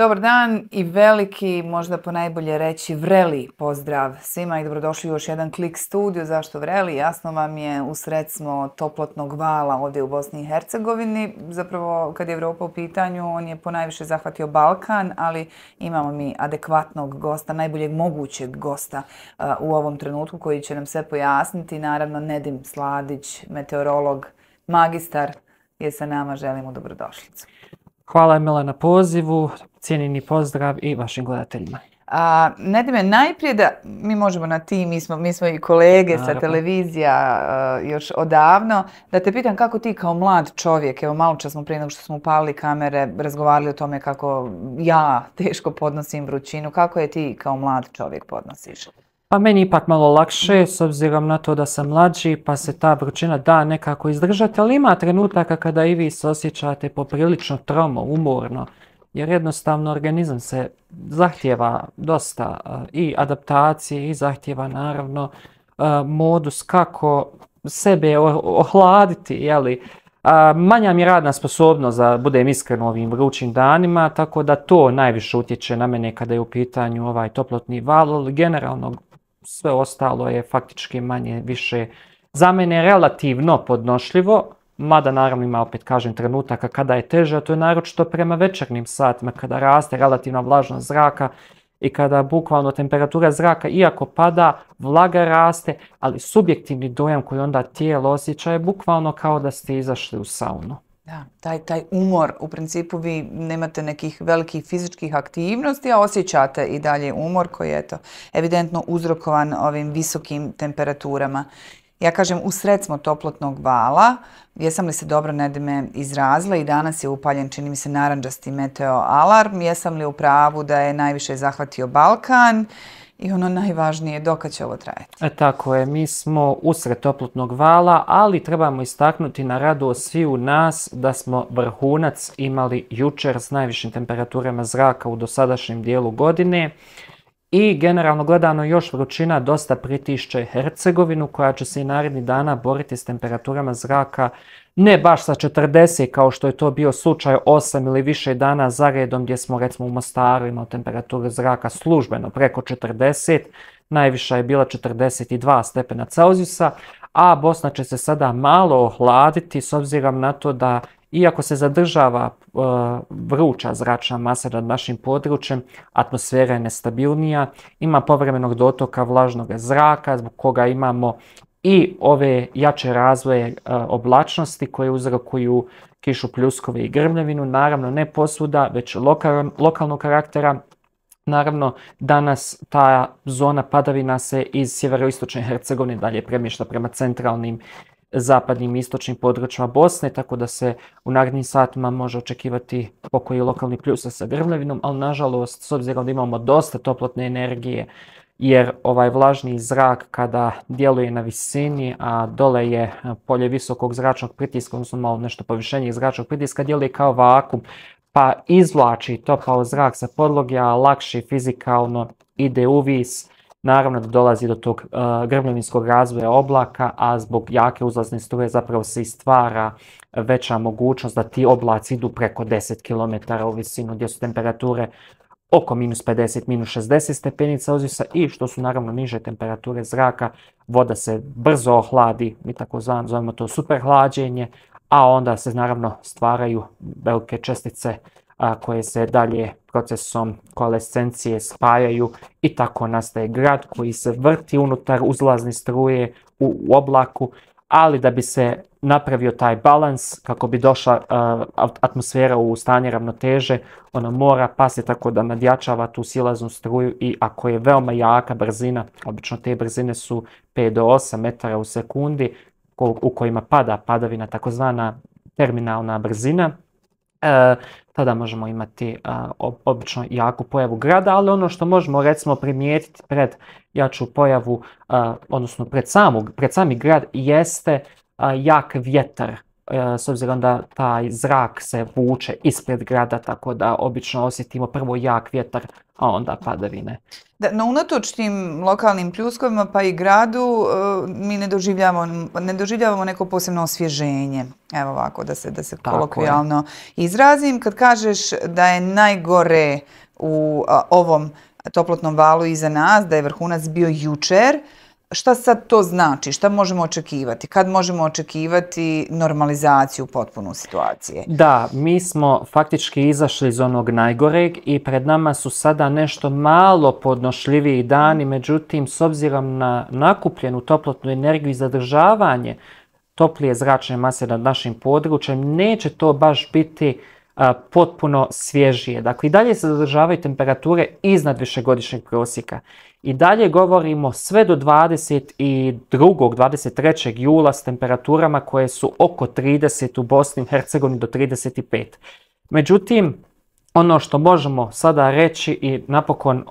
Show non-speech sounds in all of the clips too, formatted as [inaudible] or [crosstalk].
Dobar dan i veliki, možda po najbolje reći, vreli pozdrav svima i dobrodošli u još jedan klik studiju. Zašto vreli? Jasno vam je, u sredstvo toplotnog vala ovdje u Bosni i Hercegovini. Zapravo, kad je Europa u pitanju, on je ponajviše zahvatio Balkan, ali imamo mi adekvatnog gosta, najboljeg mogućeg gosta uh, u ovom trenutku koji će nam sve pojasniti. Naravno, Nedim Sladić, meteorolog, magistar je sa nama. Želimo dobrodošlicu. Hvala Emila na pozivu, cijenjeni pozdrav i vašim gledateljima. A, Nedime, najprije da mi možemo na ti, mi smo, i kolege sa televizija još odavno, da te pitam kako ti kao mlad čovjek, evo malo čas smo prije nego što smo upali kamere, razgovarali o tome kako ja teško podnosim vrućinu, kako je ti kao mlad čovjek podnosiš? Pa meni ipak malo lakše s obzirom na to da sam mlađi pa se ta vrućina da nekako izdržati, ali ima trenutaka kada i vi se osjećate poprilično tromo, umorno, jer jednostavno organizam se zahtjeva dosta eh, i adaptacije i zahtjeva naravno eh, modus kako sebe ohladiti, jeli, manja mi je radna sposobnost da budem iskren ovim vrućim danima, tako da to najviše utječe na mene kada je u pitanju ovaj toplotni val, generalno sve ostalo je faktički manje više za mene relativno podnošljivo, mada naravno ima opet kažem trenutaka kada je teže, a to je naročito prema večernim satima kada raste relativna vlažnost zraka i kada bukvalno temperatura zraka iako pada, vlaga raste, ali subjektivni dojam koji onda tijelo osjeća je bukvalno kao da ste izašli u saunu. Da, taj, taj umor, u principu vi nemate nekih velikih fizičkih aktivnosti, a osjećate i dalje umor koji je to evidentno uzrokovan ovim visokim temperaturama. Ja kažem, sred smo toplotnog vala, jesam li se dobro nedime izrazila i danas je upaljen, čini mi se, naranđasti meteo alarm, jesam li u pravu da je najviše zahvatio Balkan, i ono najvažnije, je će ovo trajati. E, tako je, mi smo usred toplotnog vala, ali trebamo istaknuti na radu svi u nas da smo vrhunac imali jučer s najvišim temperaturama zraka u dosadašnjem dijelu godine. I generalno gledano još vrućina dosta pritišće Hercegovinu koja će se i naredni dana boriti s temperaturama zraka ne baš sa 40 kao što je to bio slučaj 8 ili više dana za redom gdje smo recimo u Mostaru imao temperaturu zraka službeno preko 40, najviša je bila 42 stepena Celzijusa, a Bosna će se sada malo ohladiti s obzirom na to da iako se zadržava e, vruća zračna masa nad našim područjem, atmosfera je nestabilnija, ima povremenog dotoka vlažnog zraka, zbog koga imamo i ove jače razvoje e, oblačnosti koje uzrokuju kišu pljuskove i grmljevinu. naravno ne posuda, već lokalnog karaktera, Naravno, danas ta zona padavina se iz sjeveroistočne Hercegovine dalje premješta prema centralnim zapadnim i istočnim područjima Bosne, tako da se u narednim satima može očekivati pokoji lokalni pljusa sa grmljavinom, ali nažalost, s obzirom da imamo dosta toplotne energije, jer ovaj vlažni zrak kada djeluje na visini, a dole je polje visokog zračnog pritiska, odnosno malo nešto povišenje zračnog pritiska, djeluje kao vakum, pa izvlači topao zrak sa podloge, a lakši fizikalno ide u vis Naravno da dolazi do tog uh, razvoja oblaka, a zbog jake uzlazne struje zapravo se i stvara veća mogućnost da ti oblaci idu preko 10 km u visinu gdje su temperature oko minus 50, minus 60 stepenica i što su naravno niže temperature zraka, voda se brzo ohladi, mi tako zovemo to superhlađenje, a onda se naravno stvaraju velike čestice eh, koje se dalje procesom koalescencije spajaju i tako nastaje grad koji se vrti unutar uzlazne struje u, oblaku, ali da bi se napravio taj balans, kako bi došla e, atmosfera u stanje ravnoteže, ona mora pasti tako da nadjačava tu silaznu struju i ako je veoma jaka brzina, obično te brzine su 5 do 8 metara u sekundi, u kojima pada padavina takozvana terminalna brzina, E, tada možemo imati e, obično jaku pojavu grada, ali ono što možemo recimo primijetiti pred jaču pojavu, e, odnosno pred, sami grad, jeste jak vjetar E, s obzirom da taj zrak se vuče ispred grada, tako da obično osjetimo prvo jak vjetar, a onda padavine. Da, no unatoč tim lokalnim pljuskovima pa i gradu e, mi ne doživljavamo, ne doživljavamo neko posebno osvježenje. Evo ovako da se, da se kolokvijalno izrazim. Kad kažeš da je najgore u ovom toplotnom valu iza nas, da je vrhunac bio jučer, Šta sad to znači? Šta možemo očekivati? Kad možemo očekivati normalizaciju potpunu situacije? Da, mi smo faktički izašli iz onog najgoreg i pred nama su sada nešto malo podnošljiviji dani, međutim, s obzirom na nakupljenu toplotnu energiju i zadržavanje toplije zračne mase nad našim područjem, neće to baš biti potpuno svježije. Dakle, i dalje se zadržavaju temperature iznad višegodišnjeg prosjeka. I dalje govorimo sve do 22. 23. jula s temperaturama koje su oko 30 u Bosni i Hercegovini do 35. Međutim, ono što možemo sada reći i napokon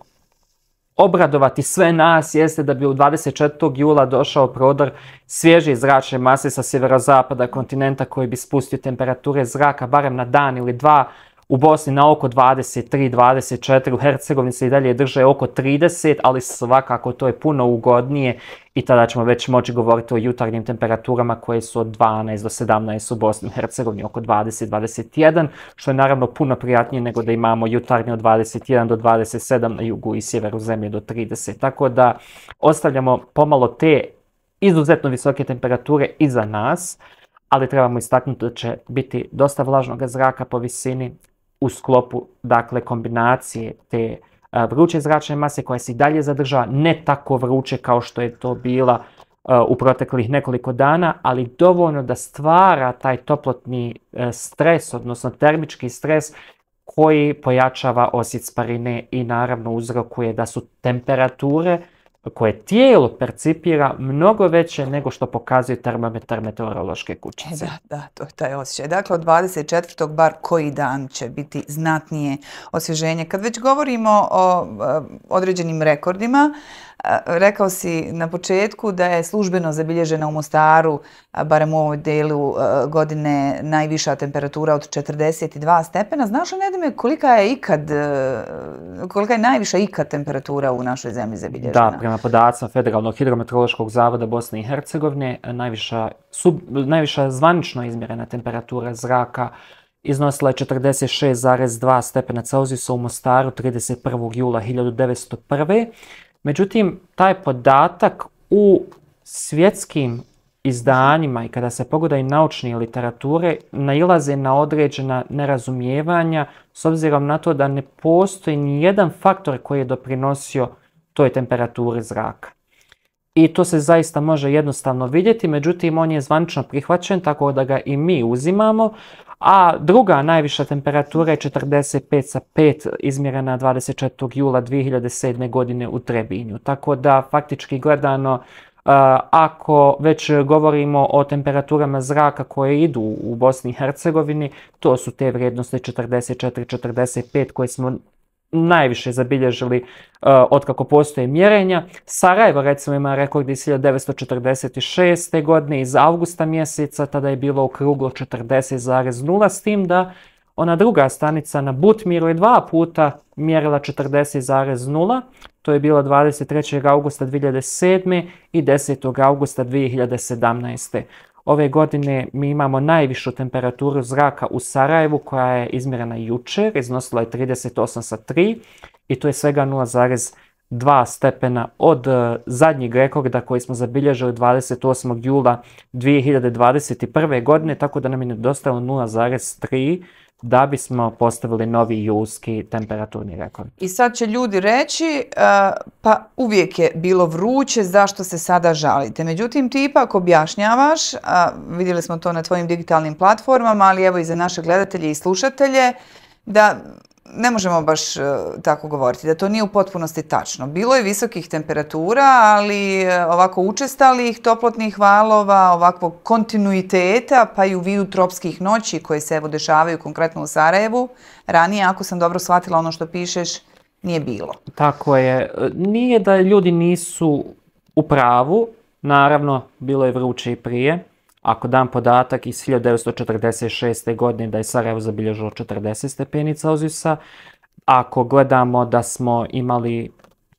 obradovati sve nas jeste da bi u 24. jula došao prodor svježe zračne mase sa sjeverozapada kontinenta koji bi spustio temperature zraka barem na dan ili dva u Bosni na oko 23, 24, u Hercegovini se i dalje drže oko 30, ali svakako to je puno ugodnije i tada ćemo već moći govoriti o jutarnjim temperaturama koje su od 12 do 17 u Bosni i Hercegovini oko 20, 21, što je naravno puno prijatnije nego da imamo jutarnje od 21 do 27 na jugu i sjeveru zemlje do 30. Tako da ostavljamo pomalo te izuzetno visoke temperature iza nas ali trebamo istaknuti da će biti dosta vlažnog zraka po visini, u sklopu dakle kombinacije te e, vruće zračne mase koja se i dalje zadržava, ne tako vruće kao što je to bila e, u proteklih nekoliko dana, ali dovoljno da stvara taj toplotni e, stres, odnosno termički stres koji pojačava osjec parine i naravno uzrokuje da su temperature koje tijelo percipira mnogo veće nego što pokazuje termometar meteorološke kućice. E da, da, to je taj osjećaj. Dakle, od 24. bar koji dan će biti znatnije osvježenje. Kad već govorimo o, e, određenim rekordima, e, rekao si na početku da je službeno zabilježena u Mostaru, barem u ovoj delu godine, najviša temperatura od 42 stepena. Znaš li, Nedime, kolika je ikad, kolika je najviša ikad temperatura u našoj zemlji zabilježena? Da, prema podacima Federalnog hidrometeorološkog zavoda Bosne i Hercegovine, najviša, zvanično izmjerena temperatura zraka iznosila je 46,2 stepena Celzijusa u Mostaru 31. jula 1901. Međutim, taj podatak u svjetskim izdanjima i kada se pogledaju i naučne literature nailaze na određena nerazumijevanja s obzirom na to da ne postoji ni jedan faktor koji je doprinosio toj temperaturi zraka. I to se zaista može jednostavno vidjeti, međutim on je zvančno prihvaćen tako da ga i mi uzimamo, a druga najviša temperatura je 45 sa 5 izmjerena 24. jula 2007. godine u Trebinju. Tako da faktički gledano e, ako već govorimo o temperaturama zraka koje idu u Bosni i Hercegovini, to su te vrijednosti 44-45 koje smo najviše zabilježili e, od kako postoje mjerenja. Sarajevo recimo ima rekord iz 1946. godine iz augusta mjeseca, tada je bilo okruglo 40,0 s tim da ona druga stanica na Butmiru je dva puta mjerila 40,0. To je bilo 23. augusta 2007. i 10. augusta 2017. Ove godine mi imamo najvišu temperaturu zraka u Sarajevu koja je izmjerena jučer, iznosila je 383 i to je svega 0,2 stepena od e, zadnjeg rekorda koji smo zabilježili 28. jula 2021. godine, tako da nam je nedostalo 0,3 da bismo postavili novi juski temperaturni rekord. I sad će ljudi reći, e, pa uvijek je bilo vruće, zašto se sada žalite? Međutim, ti ipak objašnjavaš, e, vidjeli smo to na tvojim digitalnim platformama, ali evo i za naše gledatelje i slušatelje, da ne možemo baš e, tako govoriti, da to nije u potpunosti tačno. Bilo je visokih temperatura, ali e, ovako učestalih toplotnih valova, ovakvog kontinuiteta, pa i u vidu tropskih noći koje se evo dešavaju konkretno u Sarajevu, ranije, ako sam dobro shvatila ono što pišeš, nije bilo. Tako je. Nije da ljudi nisu u pravu, naravno, bilo je vruće i prije, ako dam podatak iz 1946. godine da je Sarajevo zabilježilo 40 stepeni Celzijusa, ako gledamo da smo imali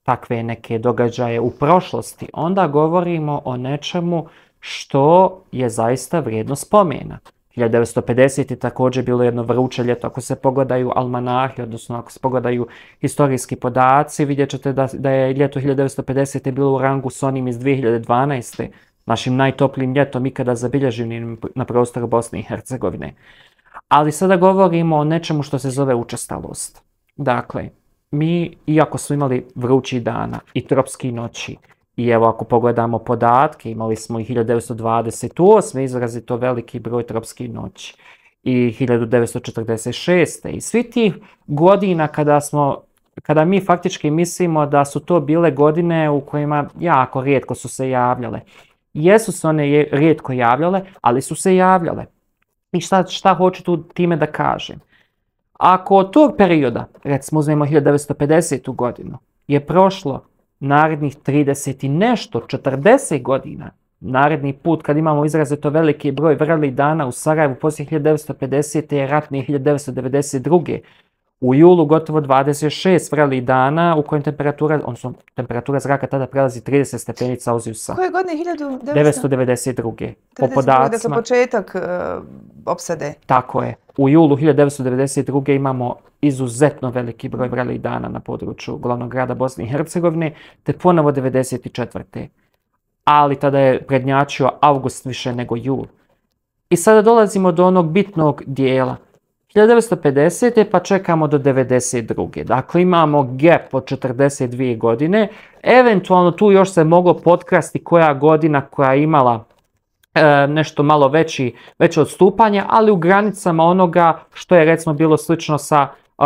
takve neke događaje u prošlosti, onda govorimo o nečemu što je zaista vrijedno spomena. 1950. je također bilo jedno vruće ljeto. Ako se pogledaju almanahi, odnosno ako se pogledaju historijski podaci, vidjet ćete da, da je ljeto 1950. bilo u rangu s onim iz 2012 našim najtoplijim ljetom ikada zabilježenim na prostoru Bosne i Hercegovine. Ali sada govorimo o nečemu što se zove učestalost. Dakle, mi, iako smo imali vrući dana i tropski noći, i evo ako pogledamo podatke, imali smo i 1928. izrazito veliki broj tropskih noći i 1946. I svi ti godina kada smo kada mi faktički mislimo da su to bile godine u kojima jako rijetko su se javljale Jesu se one rijetko javljale, ali su se javljale. I šta, šta hoću tu time da kažem? Ako od tog perioda, recimo uzmemo 1950. godinu, je prošlo narednih 30 i nešto, 40 godina, naredni put kad imamo izrazito veliki broj vrli dana u Sarajevu poslije 1950. je ratni 1992. U julu gotovo 26 vrelih dana u kojem temperatura, odnosno temperatura zraka tada prelazi 30 stepeni Celsjusa. Koje godine? 1992. Po dakle, podacima... početak e, opsade. Tako je. U julu 1992. imamo izuzetno veliki broj vrelih dana na području glavnog grada Bosne i Hercegovine, te ponovo 1994. Ali tada je prednjačio avgust više nego jul. I sada dolazimo do onog bitnog dijela – 1950. pa čekamo do 1992. Dakle, imamo gap od 42 godine. Eventualno tu još se moglo potkrasti koja godina koja je imala e, nešto malo veći, veće odstupanje, ali u granicama onoga što je recimo bilo slično sa e,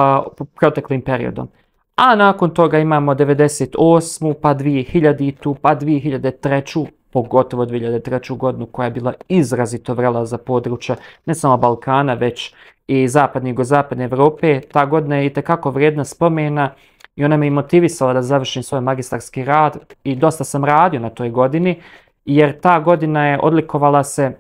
proteklim periodom. A nakon toga imamo 98. pa 2000. pa 2003 pogotovo 2003. godinu koja je bila izrazito vrela za područja ne samo Balkana već i zapadne i gozapadne Europe. Ta godina je itekako vredna spomena i ona me i motivisala da završim svoj magistarski rad i dosta sam radio na toj godini jer ta godina je odlikovala se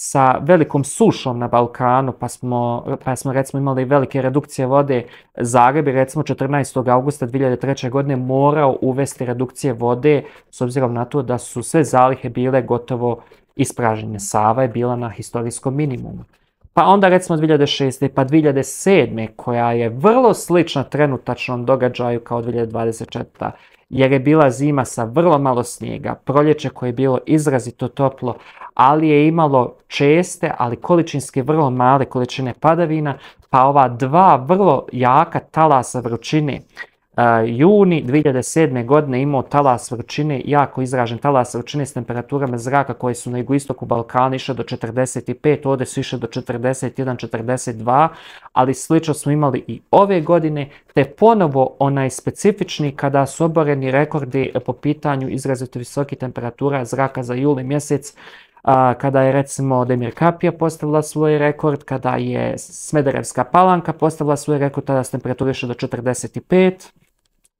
sa velikom sušom na Balkanu, pa smo, pa smo recimo imali velike redukcije vode. Zagreb je recimo 14. augusta 2003. godine morao uvesti redukcije vode s obzirom na to da su sve zalihe bile gotovo ispražnjene. Sava je bila na historijskom minimumu. Pa onda recimo 2006. pa 2007. koja je vrlo slična trenutačnom događaju kao 2024 jer je bila zima sa vrlo malo snijega, proljeće koje je bilo izrazito toplo, ali je imalo česte, ali količinski vrlo male količine padavina, pa ova dva vrlo jaka talasa vrućine juni 2007. godine imao talas vrčine, jako izražen talas vrčine s temperaturama zraka koje su na jugoistoku Balkana išle do 45, ovdje su išle do 41, 42, ali slično smo imali i ove godine, te ponovo onaj specifični kada su oboreni rekordi po pitanju izrazito visokih temperatura zraka za juli mjesec, kada je recimo Demir Kapija postavila svoj rekord, kada je Smederevska palanka postavila svoj rekord, tada s temperature do 45,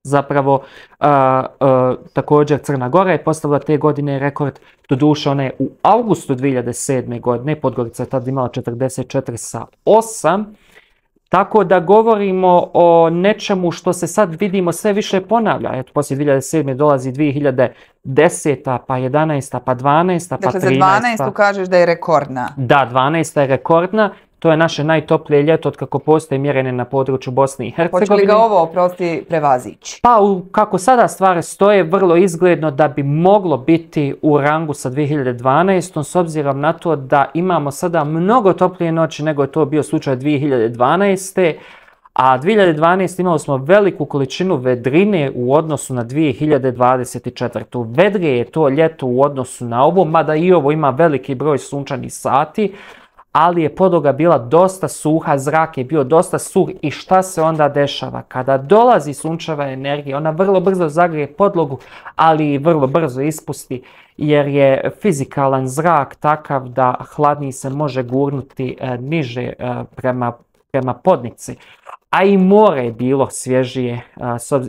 zapravo a, a, također Crna Gora je postavila te godine rekord, duše ona je u augustu 2007. godine, Podgorica je tad imala 44 sa 8, tako da govorimo o nečemu što se sad vidimo sve više ponavlja. Eto, poslije 2007. dolazi 2010. pa 11. pa 12. pa 13. Dakle, za 12. kažeš da je rekordna. Da, 12. je rekordna. To je naše najtoplije ljeto od kako postoje mjerene na području Bosne i Hercegovine. Hoće ga ovo, oprosti, prevazići? Pa, kako sada stvari stoje, vrlo izgledno da bi moglo biti u rangu sa 2012. S obzirom na to da imamo sada mnogo toplije noći nego je to bio slučaj 2012. A 2012. imali smo veliku količinu vedrine u odnosu na 2024. Vedrije je to ljeto u odnosu na ovo, mada i ovo ima veliki broj sunčanih sati, ali je podloga bila dosta suha, zrak je bio dosta suh i šta se onda dešava? Kada dolazi sunčeva energija, ona vrlo brzo zagrije podlogu, ali i vrlo brzo ispusti jer je fizikalan zrak takav da hladniji se može gurnuti e, niže e, prema, prema podnici. A i more je bilo svježije e,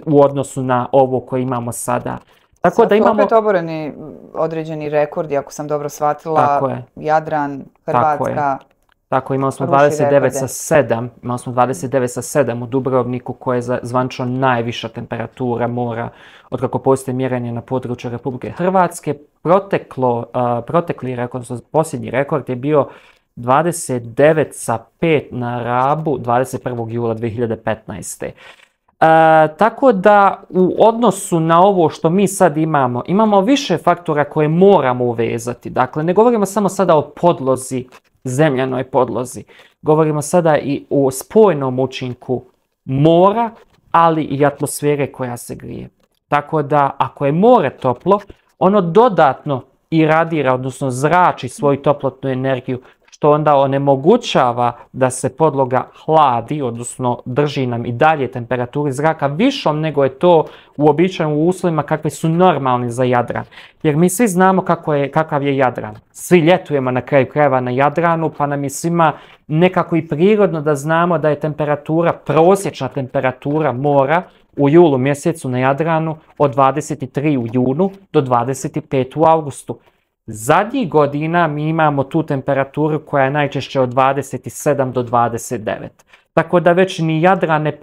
u odnosu na ovo koje imamo sada tako da imamo... opet oboreni određeni rekordi, ako sam dobro shvatila, Tako je. Jadran, Hrvatska... Tako je. Tako, imali smo 29 sa 7, imali smo 29 sa 7 u Dubrovniku koja je zvančno najviša temperatura mora od kako postoje mjerenje na području Republike Hrvatske. Proteklo, protekli rekord, posljednji rekord je bio 29 sa 5 na Rabu 21. jula 2015. E, tako da u odnosu na ovo što mi sad imamo, imamo više faktora koje moramo uvezati. Dakle, ne govorimo samo sada o podlozi, zemljanoj podlozi. Govorimo sada i o spojnom učinku mora, ali i atmosfere koja se grije. Tako da, ako je more toplo, ono dodatno i radira, odnosno zrači svoju toplotnu energiju to onda onemogućava da se podloga hladi, odnosno drži nam i dalje temperaturi zraka višom nego je to uobičajeno u uslovima kakvi su normalni za Jadran. Jer mi svi znamo kako je, kakav je Jadran. Svi ljetujemo na kraju krajeva na Jadranu, pa nam je svima nekako i prirodno da znamo da je temperatura, prosječna temperatura mora u julu mjesecu na Jadranu od 23 u junu do 25 u augustu. Zadnjih godina mi imamo tu temperaturu koja je najčešće od 27 do 29. Tako da već ni jadra ne,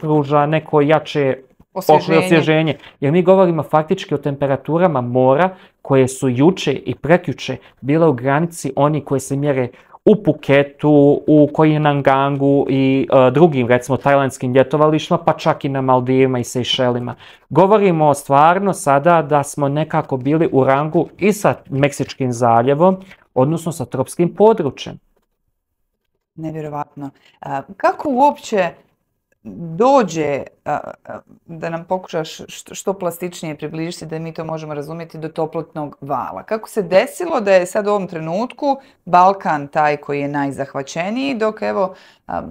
pruža neko jače osvježenje. osvježenje. Jer mi govorimo faktički o temperaturama mora koje su juče i prekjuče bile u granici oni koji se mjere u Puketu, u Koinangangu i e, drugim recimo tajlandskim ljetovalištima, pa čak i na Maldivima i Sejšelima. Govorimo stvarno sada da smo nekako bili u rangu i sa Meksičkim zaljevom, odnosno sa tropskim područjem. Nevjerovatno. Kako uopće dođe da nam pokušaš što plastičnije približiti da mi to možemo razumjeti do toplotnog vala. Kako se desilo da je sad u ovom trenutku Balkan taj koji je najzahvaćeniji, dok evo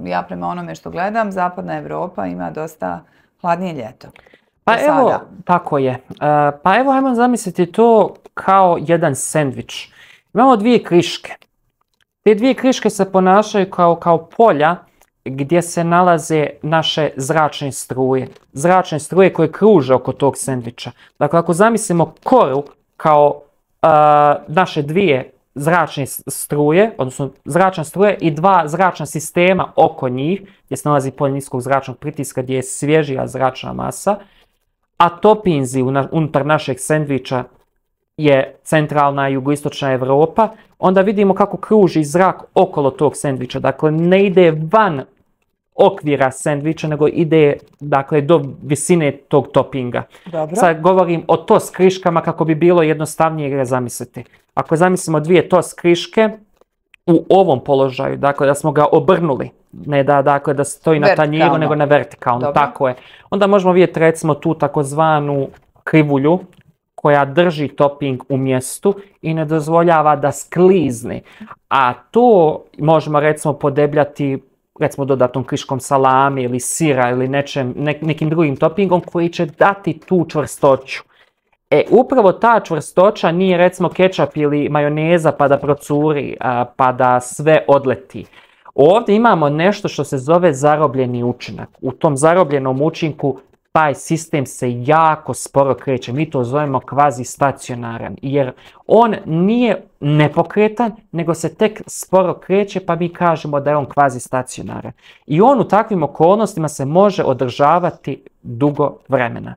ja prema onome što gledam zapadna Europa ima dosta hladnije ljeto. Pa evo, tako je. Pa evo, ajmo zamisliti to kao jedan sendvič. Imamo dvije kriške. Te dvije kriške se ponašaju kao, kao polja gdje se nalaze naše zračne struje. Zračne struje koje kruže oko tog sendviča. Dakle, ako zamislimo koru kao naše dvije zračne struje, odnosno zračna struje i dva zračna sistema oko njih, gdje se nalazi polje niskog zračnog pritiska gdje je svježija zračna masa, a topinzi unutar našeg sendviča je centralna jugoistočna Europa, onda vidimo kako kruži zrak okolo tog sendviča. Dakle, ne ide van okvira sandviča, nego ide dakle, do visine tog toppinga. Dobro. Sad govorim o tos kriškama kako bi bilo jednostavnije ga zamisliti. Ako zamislimo dvije tos kriške u ovom položaju, dakle da smo ga obrnuli, ne da, dakle, da stoji na tanjiru nego na vertikalno, tako je. Onda možemo vidjeti recimo tu takozvanu krivulju koja drži topping u mjestu i ne dozvoljava da sklizni. A to možemo recimo podebljati recimo dodatnom kriškom salami ili sira ili nečem, nekim drugim toppingom koji će dati tu čvrstoću. E, upravo ta čvrstoća nije recimo kečap ili majoneza pa da procuri, pa da sve odleti. Ovdje imamo nešto što se zove zarobljeni učinak. U tom zarobljenom učinku taj sistem se jako sporo kreće. Mi to zovemo kvazi stacionaran jer on nije nepokretan, nego se tek sporo kreće pa mi kažemo da je on kvazi stacionaran. I on u takvim okolnostima se može održavati dugo vremena.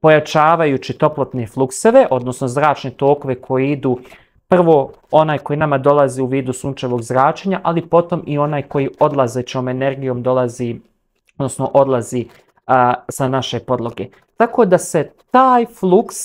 Pojačavajući toplotne flukseve, odnosno zračne tokove koji idu prvo onaj koji nama dolazi u vidu sunčevog zračenja, ali potom i onaj koji odlazećom energijom dolazi, odnosno odlazi sa naše podloge. Tako da se taj fluks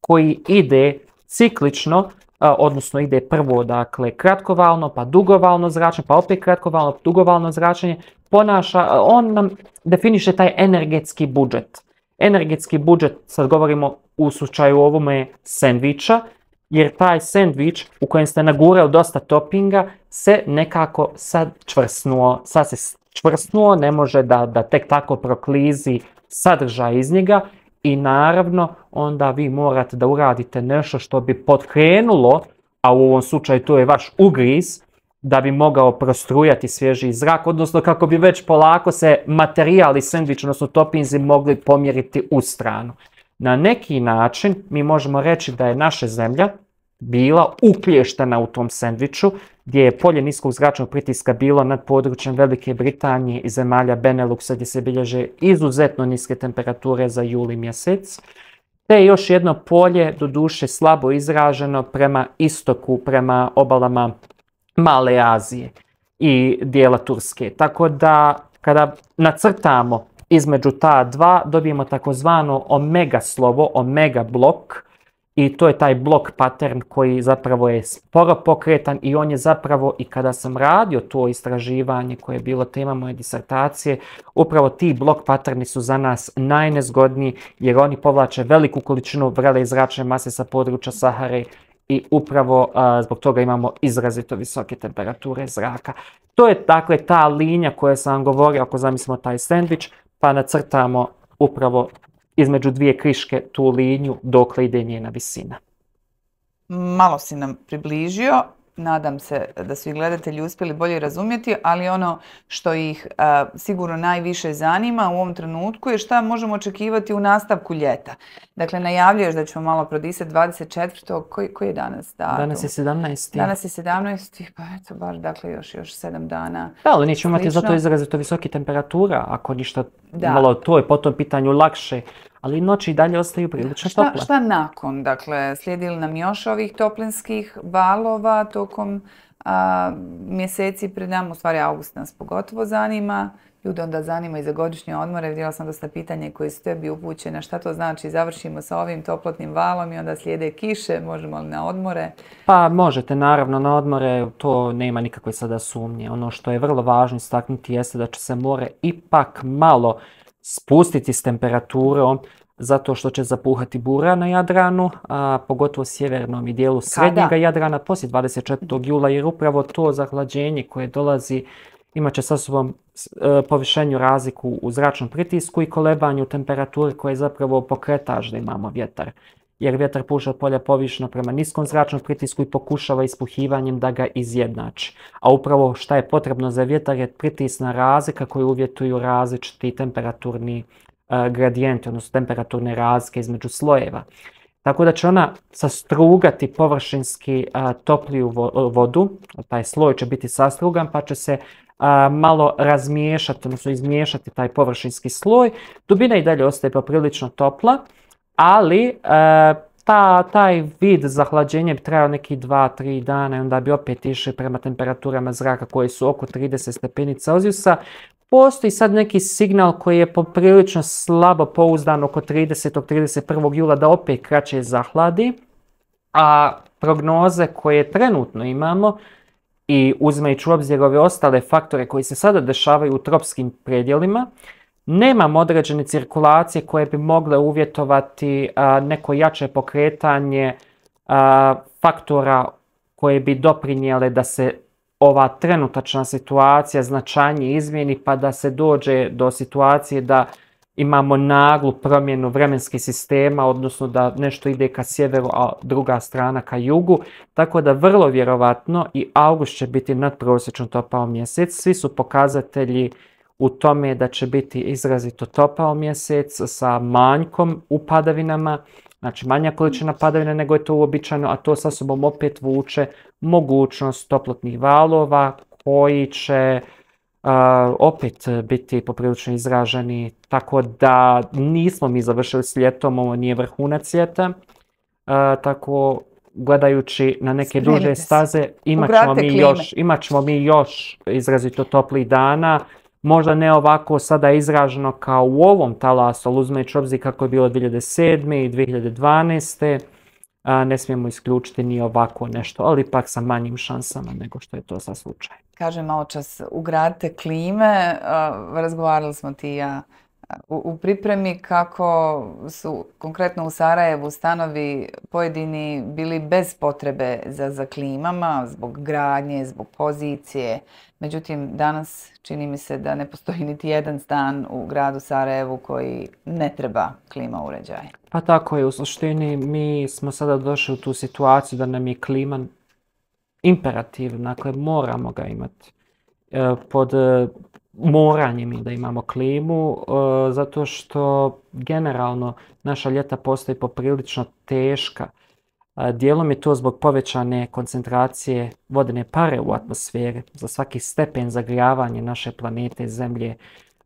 koji ide ciklično, odnosno ide prvo dakle kratkovalno, pa dugovalno zračenje, pa opet kratkovalno, dugovalno zračenje, ponaša, on nam definiše taj energetski budžet. Energetski budžet, sad govorimo u slučaju ovome sandviča, jer taj sandvič u kojem ste nagurali dosta toppinga se nekako sad čvrsnuo, sad se čvrsnuo, ne može da, da tek tako proklizi sadržaj iz njega i naravno onda vi morate da uradite nešto što bi potkrenulo, a u ovom slučaju to je vaš ugriz, da bi mogao prostrujati svježi zrak, odnosno kako bi već polako se materijali sendvič, odnosno topinzi mogli pomjeriti u stranu. Na neki način mi možemo reći da je naša zemlja bila uklještena u tom sendviču, gdje je polje niskog zračnog pritiska bilo nad područjem Velike Britanije i zemalja Beneluxa gdje se bilježe izuzetno niske temperature za juli mjesec, te još jedno polje, doduše slabo izraženo, prema istoku, prema obalama Male Azije i dijela Turske. Tako da kada nacrtamo između ta dva dobijemo takozvano omega slovo, omega blok, i to je taj blok pattern koji zapravo je sporo pokretan i on je zapravo i kada sam radio to istraživanje koje je bilo tema moje disertacije, upravo ti blok patterni su za nas najnezgodniji jer oni povlače veliku količinu vrele i zračne mase sa područja Sahare i upravo zbog toga imamo izrazito visoke temperature zraka. To je dakle ta linija koja sam vam govorio ako zamislimo taj sandvič pa nacrtamo upravo između dvije kriške tu liniju dokle ide njena visina. Malo si nam približio nadam se da su i gledatelji uspjeli bolje razumjeti, ali ono što ih e, sigurno najviše zanima u ovom trenutku je šta možemo očekivati u nastavku ljeta. Dakle, najavljuješ da ćemo malo prodisati 24. Koji, koji je danas da Danas je 17. Danas je 17. Pa eto, baš dakle još, još 7 dana. Da, ali nećemo imati zato izrazito visoke temperatura, ako ništa da. malo to je po tom pitanju lakše ali noći i dalje ostaju prilično šta, tople. Šta nakon? Dakle, slijedili nam još ovih toplinskih valova tokom mjeseci pred nama, u stvari august nas pogotovo zanima, ljude onda zanima i za godišnje odmore. Vidjela sam dosta pitanje koje su tebi upućene. Šta to znači? Završimo sa ovim toplotnim valom i onda slijede kiše. Možemo li na odmore? Pa možete, naravno, na odmore. To nema nikakve sada sumnje. Ono što je vrlo važno istaknuti jeste da će se more ipak malo spustiti s temperaturom zato što će zapuhati bura na Jadranu, a pogotovo sjevernom i dijelu srednjega Jadrana poslije 24. jula, jer upravo to zahlađenje koje dolazi imat će sa e, povišenju razliku u zračnom pritisku i kolebanju temperaturi koje je zapravo pokretač da imamo vjetar jer vjetar puša od polja povišno prema niskom zračnom pritisku i pokušava ispuhivanjem da ga izjednači. A upravo šta je potrebno za vjetar je pritisna razlika koju uvjetuju različiti temperaturni e, gradijenti, odnosno temperaturne razlike između slojeva. Tako da će ona sastrugati površinski e, topliju vodu, taj sloj će biti sastrugan pa će se e, malo razmiješati, odnosno izmiješati taj površinski sloj. Dubina i dalje ostaje poprilično topla, ali e, ta, taj vid zahlađenja bi trajao neki 2-3 dana i onda bi opet išli prema temperaturama zraka koje su oko 30 stepeni Celzijusa. Postoji sad neki signal koji je poprilično slabo pouzdan oko 30. 31. jula da opet kraće zahladi, a prognoze koje trenutno imamo i uzmejući u obzir ove ostale faktore koji se sada dešavaju u tropskim predjelima, nemam određene cirkulacije koje bi mogle uvjetovati neko jače pokretanje faktora koje bi doprinijele da se ova trenutačna situacija značajnije izmijeni pa da se dođe do situacije da imamo naglu promjenu vremenskih sistema, odnosno da nešto ide ka sjeveru, a druga strana ka jugu, tako da vrlo vjerovatno i august će biti nadprosječno topao mjesec. Svi su pokazatelji u tome da će biti izrazito topao mjesec sa manjkom u padavinama, znači manja količina padavina nego je to uobičajeno, a to sa sobom opet vuče mogućnost toplotnih valova koji će opet biti poprilično izraženi, tako da nismo mi završili s ljetom, ovo nije vrhunac ljeta, tako gledajući na neke duže staze, ćemo, još, imat ćemo mi još izrazito toplih dana, možda ne ovako sada izraženo kao u ovom talasu, ali uzmeći obzir kako je bilo 2007. i 2012. ne smijemo isključiti ni ovako nešto, ali ipak sa manjim šansama nego što je to sa slučaj. Kažem malo čas, ugradite klime, razgovarali smo ti i ja u, pripremi kako su konkretno u Sarajevu stanovi pojedini bili bez potrebe za, za klimama, zbog gradnje, zbog pozicije. Međutim, danas čini mi se da ne postoji niti jedan stan u gradu Sarajevu koji ne treba klima uređaj. Pa tako je, u suštini mi smo sada došli u tu situaciju da nam je klima imperativ, dakle moramo ga imati e, pod moranje mi da imamo klimu, e, zato što generalno naša ljeta postoji poprilično teška. E, dijelom je to zbog povećane koncentracije vodene pare u atmosferi. Za svaki stepen zagrijavanje naše planete Zemlje,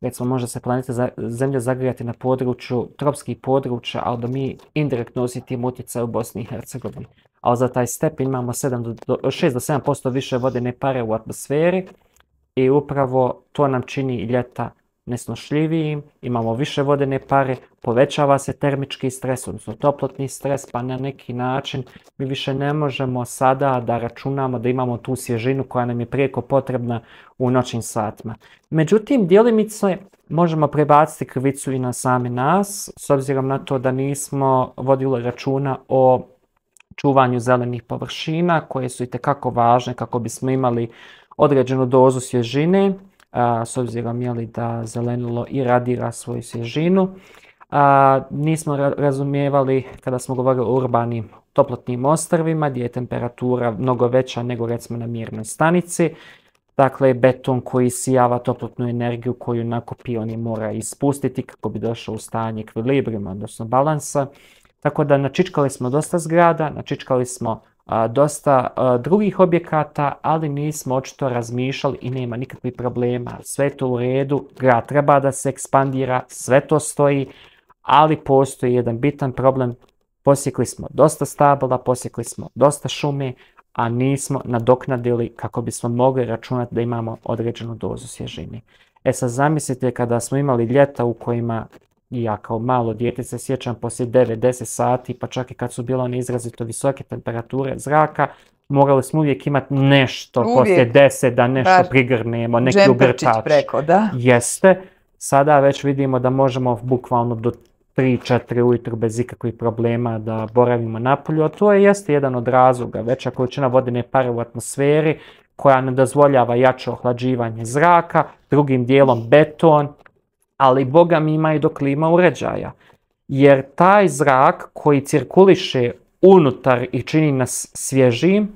recimo može se planeta Zemlja zagrijati na području tropskih područja, ali da mi indirektno osjetimo utjecaj u Bosni i Hercegovini. Ali za taj stepen imamo 6 do 7% više vodene pare u atmosferi i upravo to nam čini ljeta nesnošljivijim, imamo više vodene pare, povećava se termički stres, odnosno toplotni stres, pa na neki način mi više ne možemo sada da računamo da imamo tu svježinu koja nam je prijeko potrebna u noćnim satima. Međutim, djelimice možemo prebaciti krivicu i na sami nas, s obzirom na to da nismo vodili računa o čuvanju zelenih površina koje su i važne kako bismo imali određenu dozu svježine, s obzirom je li da zelenilo i radira svoju svježinu. A, nismo razumijevali kada smo govorili o urbanim toplotnim ostrvima gdje je temperatura mnogo veća nego recimo na mirnoj stanici. Dakle, beton koji sijava toplotnu energiju koju nakupi on je mora ispustiti kako bi došao u stanje ekvilibrima, odnosno balansa. Tako da načičkali smo dosta zgrada, načičkali smo dosta drugih objekata, ali nismo očito razmišljali i nema nikakvih problema. Sve to u redu, grad treba da se ekspandira, sve to stoji, ali postoji jedan bitan problem. Posjekli smo dosta stabla, posjekli smo dosta šume, a nismo nadoknadili kako bismo mogli računati da imamo određenu dozu svježine. E sad zamislite kada smo imali ljeta u kojima i ja kao malo dijete se sjećam poslije 9-10 sati, pa čak i kad su bile one izrazito visoke temperature zraka, morali smo uvijek imati nešto poslije 10 da nešto prigrnemo, neki ugrtač. preko, da. Jeste. Sada već vidimo da možemo bukvalno do 3-4 ujutru bez ikakvih problema da boravimo napolju, a to je jeste jedan od razloga. Veća količina vodene pare u atmosferi koja ne dozvoljava jače ohlađivanje zraka, drugim dijelom beton, ali Boga mi ima i do klima uređaja. Jer taj zrak koji cirkuliše unutar i čini nas svježim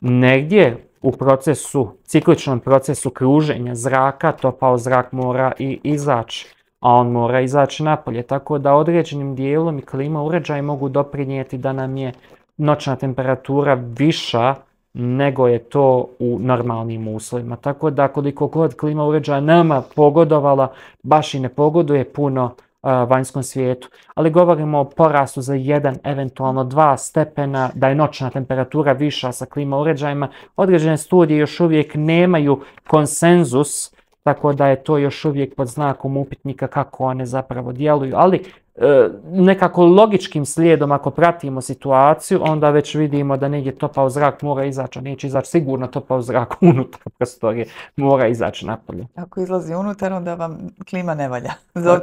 negdje u procesu, cikličnom procesu kruženja zraka, topao zrak mora i izaći, a on mora izaći napolje. Tako da određenim dijelom i klima uređaj mogu doprinijeti da nam je noćna temperatura viša nego je to u normalnim uslovima. Tako da koliko god klima uređaja nama pogodovala, baš i ne pogoduje puno vanjskom svijetu. Ali govorimo o porastu za jedan, eventualno dva stepena, da je noćna temperatura viša sa klima uređajima. Određene studije još uvijek nemaju konsenzus, tako da je to još uvijek pod znakom upitnika kako one zapravo djeluju. Ali E, nekako logičkim slijedom ako pratimo situaciju, onda već vidimo da negdje topao zrak mora izaći, a neće izaći sigurno topao zrak [laughs] unutar prostorije, mora izaći napolje. Ako izlazi unutar, onda vam klima ne valja.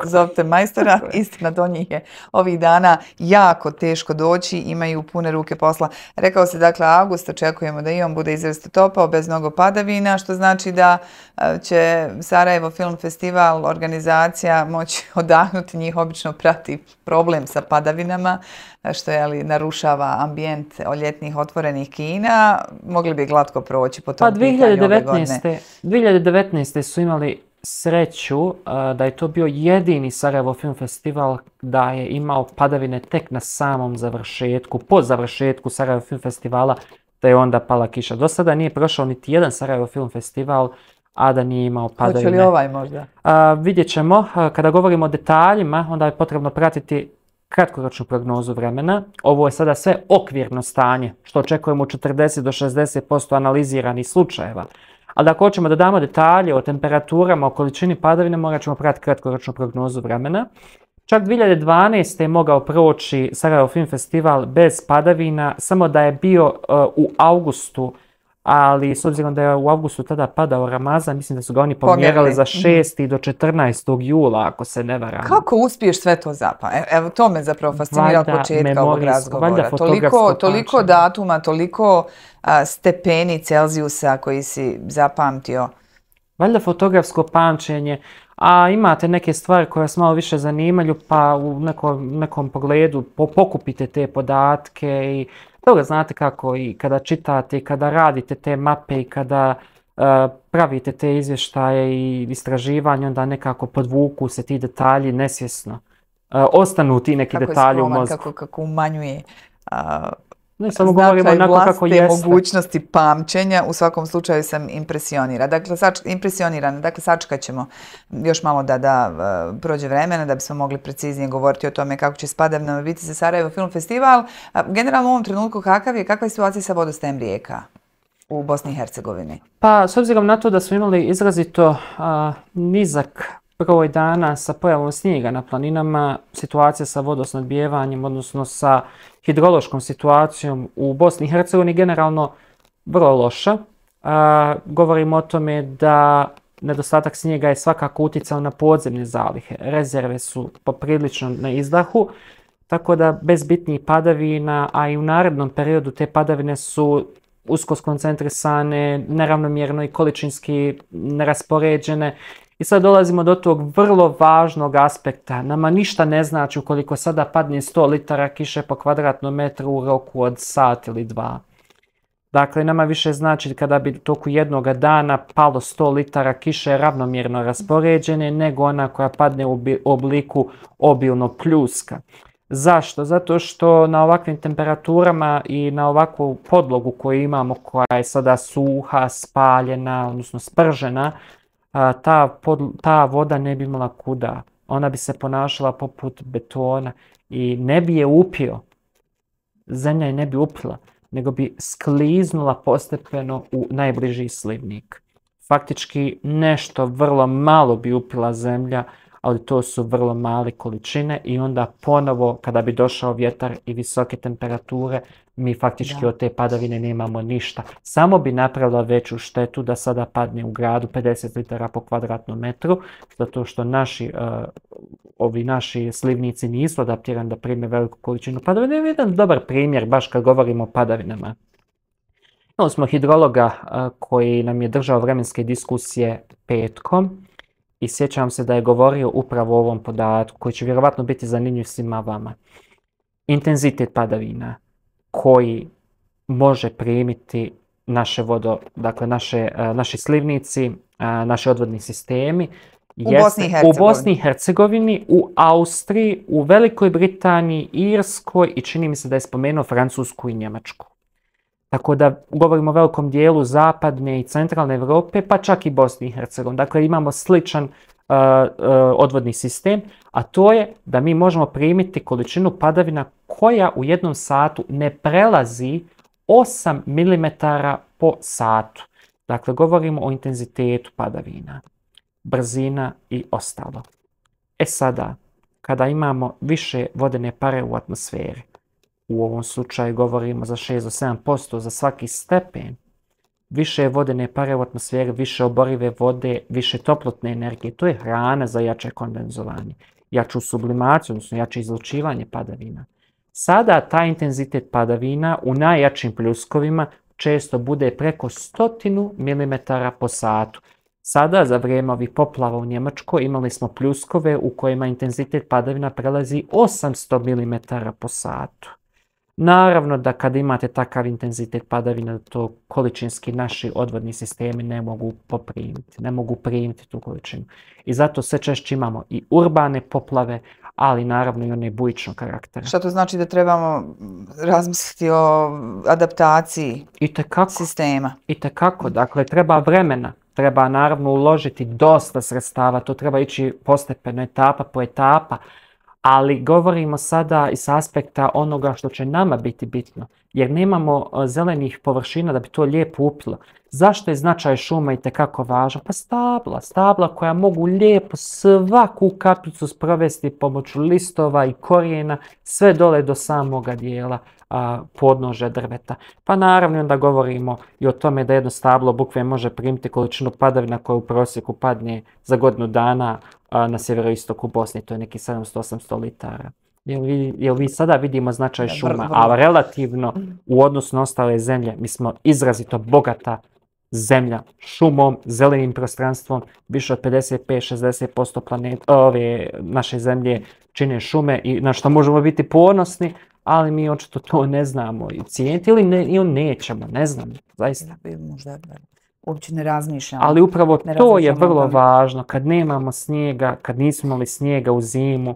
Zovite majstora, istina do njih je ovih dana jako teško doći, imaju pune ruke posla. Rekao se dakle, avgust očekujemo da i on bude izvrsto topao, bez mnogo padavina, što znači da e, će Sarajevo Film Festival organizacija moći [laughs] odahnuti njih obično pratiti imati problem sa padavinama, što je ali narušava ambijent ljetnih otvorenih kina, mogli bi glatko proći po tom pa, 2019. 2019. su imali sreću eh, da je to bio jedini Sarajevo Film Festival da je imao padavine tek na samom završetku, po završetku Sarajevo Film Festivala, da je onda pala kiša. Do sada nije prošao niti jedan Sarajevo Film Festival a da nije imao padavine. Hoće li ovaj možda? A, vidjet ćemo, kada govorimo o detaljima, onda je potrebno pratiti kratkoročnu prognozu vremena. Ovo je sada sve okvirno stanje, što očekujemo u 40 do 60% analiziranih slučajeva. Ali ako hoćemo da damo detalje o temperaturama, o količini padavine, morat ćemo pratiti kratkoročnu prognozu vremena. Čak 2012. je mogao proći Sarajevo Film Festival bez padavina, samo da je bio e, u augustu ali s obzirom da je u avgustu tada padao Ramazan, mislim da su ga oni pomjerali za 6. Mhm. do 14. jula, ako se ne varam. Kako uspiješ sve to zapamati? E, evo, to me zapravo fascinira od početka ovog razgovora. Toliko, toliko datuma, toliko stepeni Celzijusa koji si zapamtio. Valjda fotografsko pamćenje, a imate neke stvari koje vas malo više zanimaju, pa u nekom pogledu pokupite te podatke i dobro, znate kako i kada čitate i kada radite te mape i kada e, pravite te izvještaje i istraživanje, onda nekako podvuku se ti detalji nesvjesno. E, ostanu ti neki detalji u mozgu. Kako, kako umanjuje ne, samo govorim mogućnosti pamćenja u svakom slučaju sam impresionira. Dakle, sač, impresionirana. Dakle, sačekat ćemo još malo da, da e, prođe vremena da bismo mogli preciznije govoriti o tome kako će na biti za Sarajevo Film Festival. generalno u ovom trenutku kakav je, kakva je situacija sa vodostem rijeka? u Bosni i Hercegovini? Pa, s obzirom na to da smo imali izrazito nizak broj dana sa pojavom snijega na planinama, situacija sa vodosnadbijevanjem, odnosno sa hidrološkom situacijom u Bosni i Hercegovini generalno vrlo loša. Govorim govorimo o tome da nedostatak snijega je svakako utjecao na podzemne zalihe. Rezerve su poprilično na izdahu, tako da bez bitnijih padavina, a i u narednom periodu te padavine su usko skoncentrisane, neravnomjerno i količinski neraspoređene i sad dolazimo do tog vrlo važnog aspekta. Nama ništa ne znači ukoliko sada padne 100 litara kiše po kvadratnom metru u roku od sat ili dva. Dakle, nama više znači kada bi toku jednog dana palo 100 litara kiše ravnomjerno raspoređene nego ona koja padne u obliku obilno pljuska. Zašto? Zato što na ovakvim temperaturama i na ovakvu podlogu koju imamo koja je sada suha, spaljena, odnosno spržena, ta, ta voda ne bi imala kuda. Ona bi se ponašala poput betona i ne bi je upio. Zemlja je ne bi upila, nego bi skliznula postepeno u najbliži slivnik. Faktički nešto vrlo malo bi upila zemlja, ali to su vrlo male količine i onda ponovo kada bi došao vjetar i visoke temperature mi faktički od te padavine nemamo ništa. Samo bi napravila veću štetu da sada padne u gradu 50 litara po kvadratnom metru, zato što naši, e, ovi naši slivnici nisu adaptirani da prime veliku količinu padavine. Je jedan dobar primjer, baš kad govorimo o padavinama. Imali smo hidrologa e, koji nam je držao vremenske diskusije petkom i sjećam se da je govorio upravo o ovom podatku koji će vjerovatno biti zanimljiv svima vama. Intenzitet padavina koji može primiti naše vodo, dakle naše, e, naši slivnici, e, naši odvodni sistemi. U, Bosni i Hercegovini, u Austriji, u Velikoj Britaniji, Irskoj i čini mi se da je spomenuo Francusku i Njemačku. Tako da govorimo o velikom dijelu zapadne i centralne Europe, pa čak i Bosni i Hercegovini. Dakle, imamo sličan E, e, odvodni sistem, a to je da mi možemo primiti količinu padavina koja u jednom satu ne prelazi 8 mm po satu. Dakle, govorimo o intenzitetu padavina, brzina i ostalo. E sada, kada imamo više vodene pare u atmosferi, u ovom slučaju govorimo za 6 7% za svaki stepen, više vodene pare u atmosferi, više oborive vode, više toplotne energije. To je hrana za jače kondenzovanje, jaču sublimaciju, odnosno jače izlučivanje padavina. Sada ta intenzitet padavina u najjačim pljuskovima često bude preko stotinu mm po satu. Sada za vrijeme ovih poplava u Njemačkoj imali smo pljuskove u kojima intenzitet padavina prelazi 800 mm po satu. Naravno da kada imate takav intenzitet padavina, to količinski naši odvodni sistemi ne mogu poprimiti, ne mogu primiti tu količinu. I zato sve češće imamo i urbane poplave, ali naravno i one bujičnog karaktera. Šta to znači da trebamo razmisliti o adaptaciji sistema? I tekako, dakle treba vremena, treba naravno uložiti dosta sredstava, to treba ići postepeno etapa po etapa, ali govorimo sada iz aspekta onoga što će nama biti bitno, jer nemamo e, zelenih površina da bi to lijepo upilo. Zašto je značaj šuma i tekako važan? Pa stabla, stabla koja mogu lijepo svaku kapljicu sprovesti pomoću listova i korijena sve dole do samoga dijela podnože drveta. Pa naravno onda govorimo i o tome da jedno stablo bukve može primiti količinu padavina koja u prosjeku padne za godinu dana na sjeveroistoku Bosne, to je neki 700-800 litara. Jel vi, sada vidimo značaj šuma, a relativno mm. u odnosu na ostale zemlje mi smo izrazito bogata zemlja šumom, zelenim prostranstvom, više od 55-60% planet, ove naše zemlje čine šume i na što možemo biti ponosni, ali mi očito to ne znamo i cijeniti ili, nećemo, ne znam, zaista. Možda uopće ne razmišljamo. Ali upravo to je vrlo važno, kad nemamo snijega, kad nismo imali snijega u zimu,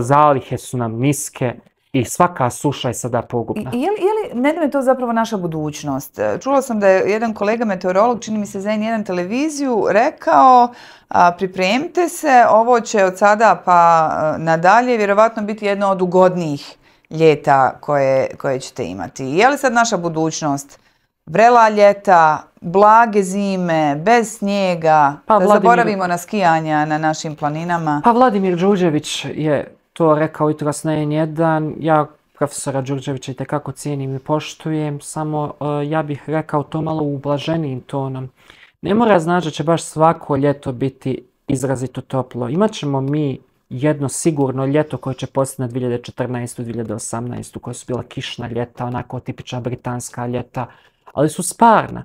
zalihe su nam niske, i svaka suša je sada pogubna. je, li, je li, ne da je to zapravo naša budućnost? E, čula sam da je jedan kolega meteorolog, čini mi se za jedan televiziju, rekao a, pripremite se, ovo će od sada pa e, nadalje vjerovatno biti jedno od ugodnijih ljeta koje, koje ćete imati. Je li sad naša budućnost vrela ljeta, blage zime, bez snijega, pa, da zaboravimo na skijanja na našim planinama? Pa Vladimir Đuđević je to rekao jutros na N1, ja profesora Đurđevića i tekako cijenim i poštujem, samo e, ja bih rekao to malo ublaženijim tonom. Ne mora znači da će baš svako ljeto biti izrazito toplo. Imaćemo mi jedno sigurno ljeto koje će postati na 2014. 2018. koje su bila kišna ljeta, onako tipična britanska ljeta, ali su sparna.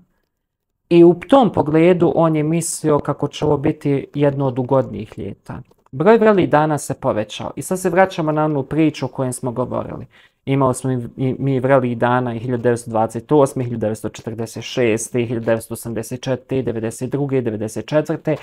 I u tom pogledu on je mislio kako će ovo biti jedno od ugodnijih ljeta. Broj vrli dana se povećao i sad se vraćamo na onu priču o kojem smo govorili. Imali smo i, mi vrli dana i 1928, 1946, 1984, 92, 94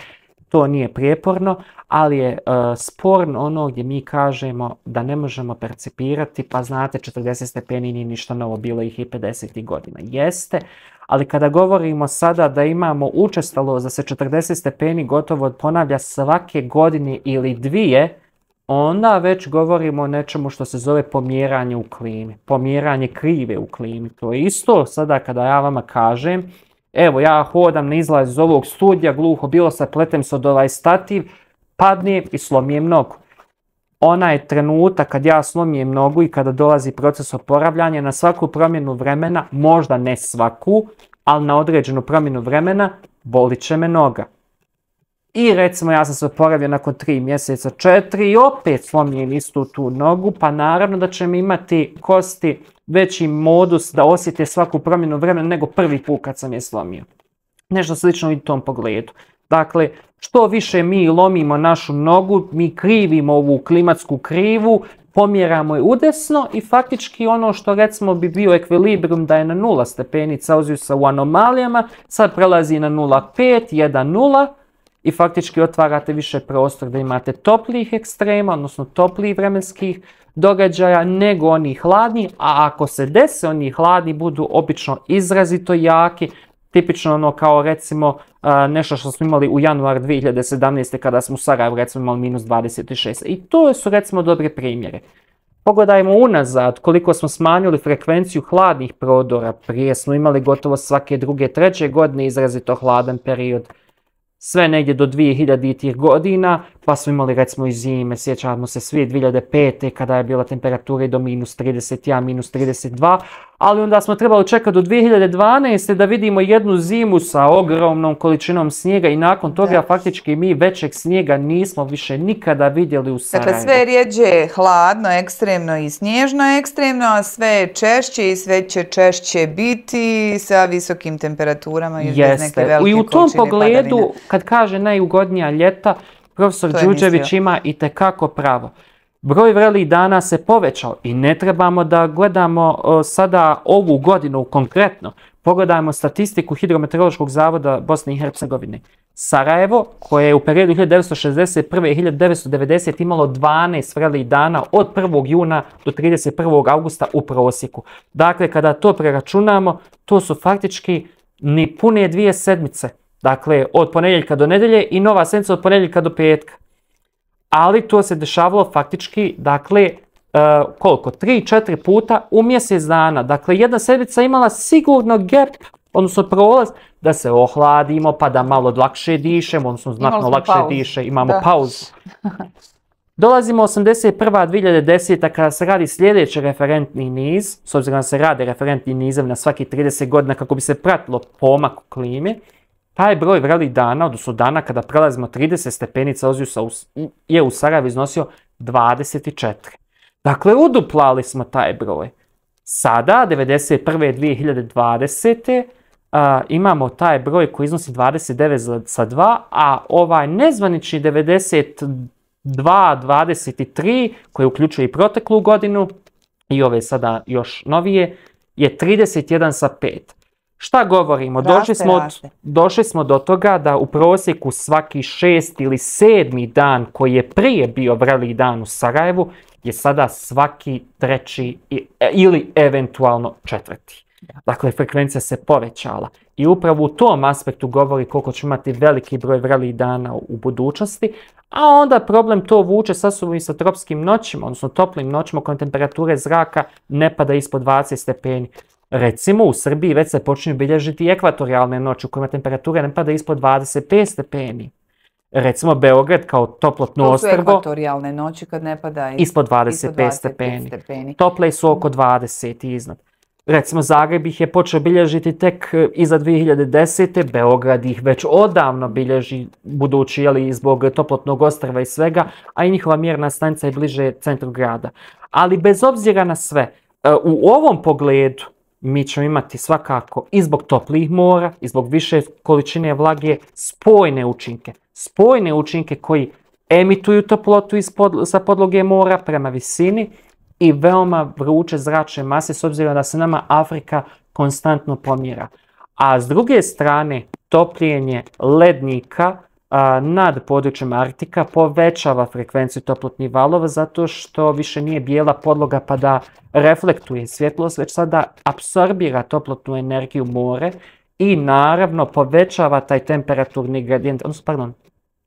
to nije prijeporno, ali je e, sporno ono gdje mi kažemo da ne možemo percipirati, pa znate 40 stepeni nije ništa novo, bilo ih i 50. godina. Jeste, ali kada govorimo sada da imamo učestalo da se 40 stepeni gotovo ponavlja svake godine ili dvije, onda već govorimo o nečemu što se zove pomjeranje u klimi, pomjeranje krive u klimi. To je isto sada kada ja vama kažem Evo, ja hodam na izlaz iz ovog studija, gluho bilo sa pletem se od ovaj stativ, padne i slomijem nogu. je trenutak kad ja slomijem nogu i kada dolazi proces oporavljanja, na svaku promjenu vremena, možda ne svaku, ali na određenu promjenu vremena, bolit će me noga. I recimo ja sam se oporavio nakon 3 mjeseca 4 i opet slomljen istu tu nogu, pa naravno da će mi imati kosti veći modus da osjete svaku promjenu vremena nego prvi put kad sam je slomio. Nešto slično i u tom pogledu. Dakle, što više mi lomimo našu nogu, mi krivimo ovu klimatsku krivu, pomjeramo je udesno i faktički ono što recimo bi bio ekvilibrum da je na 0 stepeni se u anomalijama, sad prelazi na 0,5, 1,0, i faktički otvarate više prostor da imate toplijih ekstrema, odnosno toplijih vremenskih događaja nego oni hladni, a ako se dese oni hladni budu obično izrazito jaki, tipično ono kao recimo nešto što smo imali u januar 2017. kada smo u Sarajevu recimo imali minus 26. I to su recimo dobre primjere. Pogledajmo unazad koliko smo smanjili frekvenciju hladnih prodora. Prije smo imali gotovo svake druge, treće godine izrazito hladan period sve negdje do 2000 tih godina pa smo imali recimo i zime, sjećamo se svi 2005. kada je bila temperatura i do minus 31, minus 32, ali onda smo trebali čekati do 2012. da vidimo jednu zimu sa ogromnom količinom snijega i nakon toga faktički mi većeg snijega nismo više nikada vidjeli u Sarajevo. Dakle, sve rijeđe hladno, ekstremno i snježno ekstremno, a sve je češće i sve će češće biti sa visokim temperaturama i bez neke I u tom pogledu, kad kaže najugodnija ljeta, Profesor Đuđević ima i tekako pravo. Broj vrelih dana se povećao i ne trebamo da gledamo sada ovu godinu konkretno. Pogledajmo statistiku Hidrometeorološkog zavoda Bosne i Hercegovine. Sarajevo, koje je u periodu 1961. i 1990. imalo 12 vrelih dana od 1. juna do 31. augusta u prosjeku. Dakle, kada to preračunamo, to su faktički ni pune dvije sedmice Dakle, od ponedjeljka do nedelje i nova sedmica od ponedjeljka do petka. Ali to se dešavalo faktički, dakle, e, koliko, 3-4 puta u mjesec dana. Dakle, jedna sedmica imala sigurno gap, odnosno prolaz, da se ohladimo, pa da malo lakše dišemo, odnosno znatno lakše diše, imamo pauzu. [laughs] Dolazimo 81. 2010. kada se radi sljedeći referentni niz, s obzirom da se rade referentni nizem na svaki 30 godina kako bi se pratilo pomak u klime, taj broj vrelih dana, odnosno dana kada prelazimo 30 stepenica, je u Sarajevu iznosio 24. Dakle, uduplali smo taj broj. Sada, 1991. 2020. imamo taj broj koji iznosi 29 sa 2, a ovaj nezvanični 92, 23 koji uključuje i proteklu godinu i ove sada još novije je 31 sa 5. Šta govorimo? došli, smo do toga da u prosjeku svaki šest ili sedmi dan koji je prije bio vreli dan u Sarajevu je sada svaki treći e, ili eventualno četvrti. Dakle, frekvencija se povećala. I upravo u tom aspektu govori koliko ćemo imati veliki broj vrelih dana u budućnosti, a onda problem to vuče sasvom i sa tropskim noćima, odnosno toplim noćima kod temperature zraka ne pada ispod 20 stepeni. Recimo, u Srbiji već se počinju bilježiti ekvatorijalne noći u kojima temperatura ne pada ispod 25 stepeni. Recimo, Beograd kao toplotno to ostrvo... To ekvatorijalne noći kad ne pada ispod 25, ispod stepeni. Tople su oko 20 i iznad. Recimo, Zagreb ih je počeo bilježiti tek e, iza 2010. Beograd ih već odavno bilježi, budući i zbog toplotnog ostrva i svega, a i njihova mjerna stanica je bliže centru grada. Ali bez obzira na sve, e, u ovom pogledu mi ćemo imati svakako i zbog toplih mora i zbog više količine vlage spojne učinke. Spojne učinke koji emituju toplotu iz sa podloge mora prema visini i veoma vruće zračne mase s obzirom da se nama Afrika konstantno pomjera. A s druge strane topljenje lednika nad područjem Arktika povećava frekvenciju toplotnih valova zato što više nije bijela podloga pa da reflektuje svjetlost, već sada apsorbira toplotnu energiju more i naravno povećava taj temperaturni gradijent, odnosno pardon,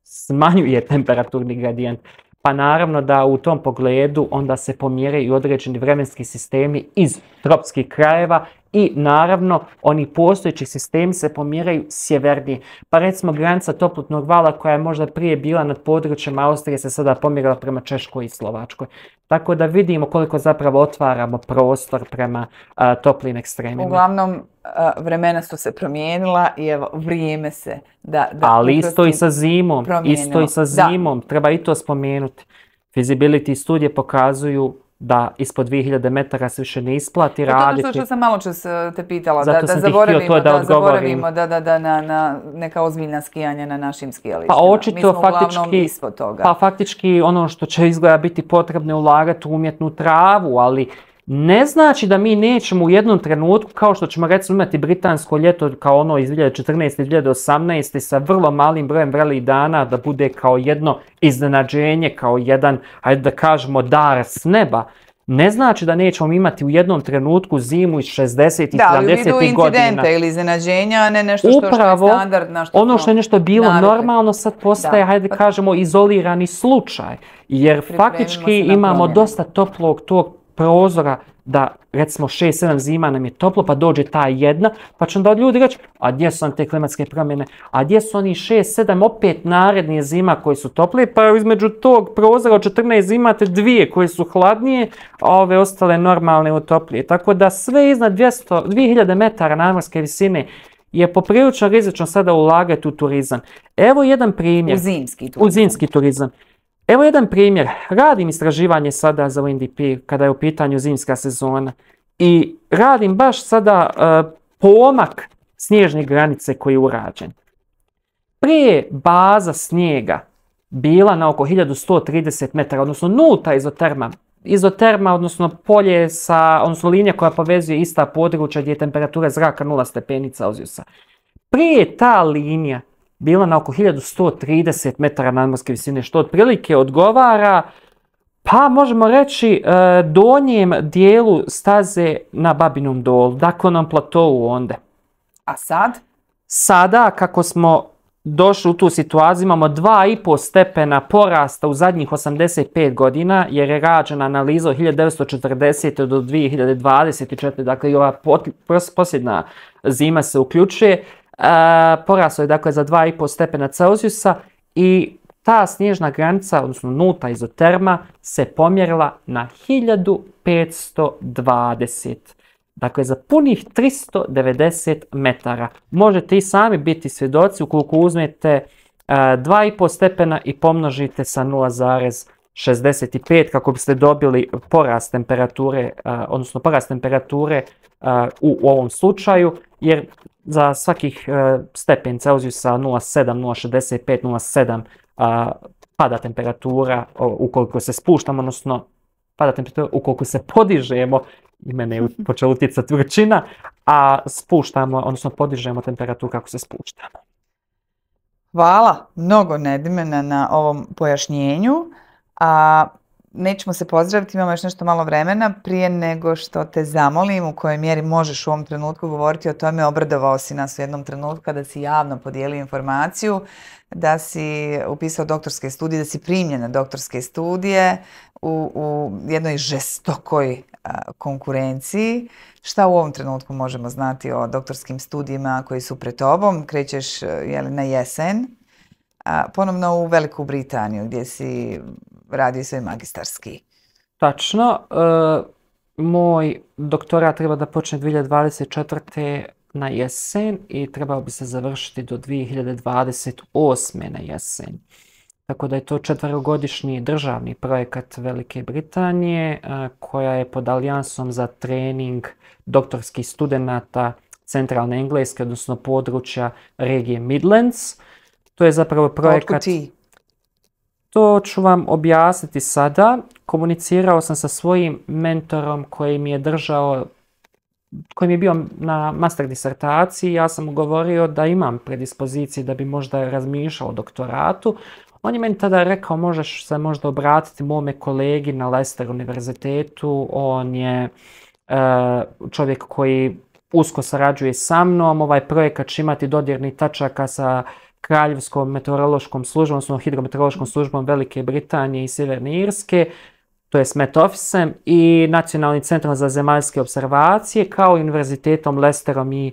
smanjuje temperaturni gradijent. Pa naravno da u tom pogledu onda se pomjere i određeni vremenski sistemi iz tropskih krajeva i naravno oni postojeći sistemi se pomiraju sjevernije. Pa recimo granica toplotnog vala koja je možda prije bila nad područjem Austrije se sada pomjerala prema Češkoj i Slovačkoj. Tako da vidimo koliko zapravo otvaramo prostor prema toplim ekstremima. Uglavnom vremena su se promijenila i evo vrijeme se da... da Ali isto i sa zimom, isto i sa zimom, treba i to spomenuti. Feasibility studije pokazuju da ispod 2000 metara se više ne isplati raditi. To je što sam malo čas e, te pitala, da, zaboravimo, da, da zaboravimo da, da, da, na, neka ozbiljna skijanja na našim skijalištima. Pa očito faktički, Pa faktički ono što će izgleda biti potrebno je ulagati u umjetnu travu, ali ne znači da mi nećemo u jednom trenutku, kao što ćemo recimo imati britansko ljeto kao ono iz 2014. i 2018. sa vrlo malim brojem vrelih dana, da bude kao jedno iznenađenje, kao jedan, ajde da kažemo, dar s neba. Ne znači da nećemo imati u jednom trenutku zimu iz 60. i 70. godina. Da, ali vidu incidente ili iznenađenja, a ne nešto što, je standard. ono što je nešto bilo normalno sad postaje, da. Pa- kažemo, izolirani slučaj. Jer faktički imamo dosta toplog tog prozora da recimo 6-7 zima nam je toplo pa dođe ta jedna pa će onda ljudi reći a gdje su nam te klimatske promjene, a gdje su oni 6-7 opet narednije zima koje su toplije pa između tog prozora od 14 zima te dvije koje su hladnije a ove ostale normalne utoplije. Tako da sve iznad 200, 2000 metara nadmorske visine je poprilično rizično sada ulagati u turizam. Evo jedan primjer. U zimski turizam. U zimski turizam. Evo jedan primjer. Radim istraživanje sada za UNDP kada je u pitanju zimska sezona. I radim baš sada e, pomak snježne granice koji je urađen. Prije baza snijega bila na oko 1130 metara, odnosno nuta izoterma. Izoterma, odnosno polje sa, odnosno linija koja povezuje ista područja gdje je temperatura zraka 0 stepenica Prije ta linija bila na oko 1130 metara nadmorske visine, što otprilike odgovara pa možemo reći e, donjem dijelu staze na Babinom dolu, dakle nam platovu onda. A sad? Sada, kako smo došli u tu situaciju, imamo 2,5 stepena porasta u zadnjih 85 godina, jer je rađena analiza od 1940. do 2024. Dakle, i ova posljedna zima se uključuje porasao je dakle za 2,5 stepena Celsiusa i ta snježna granica, odnosno nuta izoterma, se pomjerila na 1520. Dakle, za punih 390 metara. Možete i sami biti svjedoci ukoliko uzmete 2,5 stepena i pomnožite sa 0,65 kako biste dobili porast temperature, odnosno porast temperature u ovom slučaju, jer za svakih uh, stepen Celzijusa 0,7, 0,65, 0,7 pada temperatura ukoliko se spuštamo, odnosno pada temperatura ukoliko se podižemo, i mene je [laughs] počela utjecati a spuštamo, odnosno podižemo temperaturu kako se spuštamo. Hvala mnogo Nedimena na ovom pojašnjenju. A nećemo se pozdraviti, imamo još nešto malo vremena. Prije nego što te zamolim u kojoj mjeri možeš u ovom trenutku govoriti o tome, obradovao si nas u jednom trenutku kada si javno podijelio informaciju da si upisao doktorske studije, da si primljena na doktorske studije u, u jednoj žestokoj konkurenciji. Šta u ovom trenutku možemo znati o doktorskim studijima koji su pred tobom? Krećeš jeli, na jesen, a, ponovno u Veliku Britaniju gdje si radio svoj magistarski. Tačno. E, moj doktorat treba da počne 2024. na jesen i trebao bi se završiti do 2028. na jesen. Tako da je to četvarogodišnji državni projekat Velike Britanije e, koja je pod alijansom za trening doktorskih studenata centralne engleske, odnosno područja regije Midlands. To je zapravo projekat... Otkud to ću vam objasniti sada. Komunicirao sam sa svojim mentorom koji mi je držao koji mi je bio na master disertaciji, ja sam mu govorio da imam predispozicije da bi možda razmišljao o doktoratu. On je meni tada rekao možeš se možda obratiti mome kolegi na Leicester univerzitetu, on je e, čovjek koji usko sarađuje sa mnom, ovaj projekat će imati dodirni tačaka sa kraljevskom meteorološkom službom, odnosno hidrometeorološkom mhm. službom Velike Britanije i Sjeverne Irske, to je Met Officem i Nacionalnim centrom za zemaljske observacije kao i Univerzitetom Lesterom i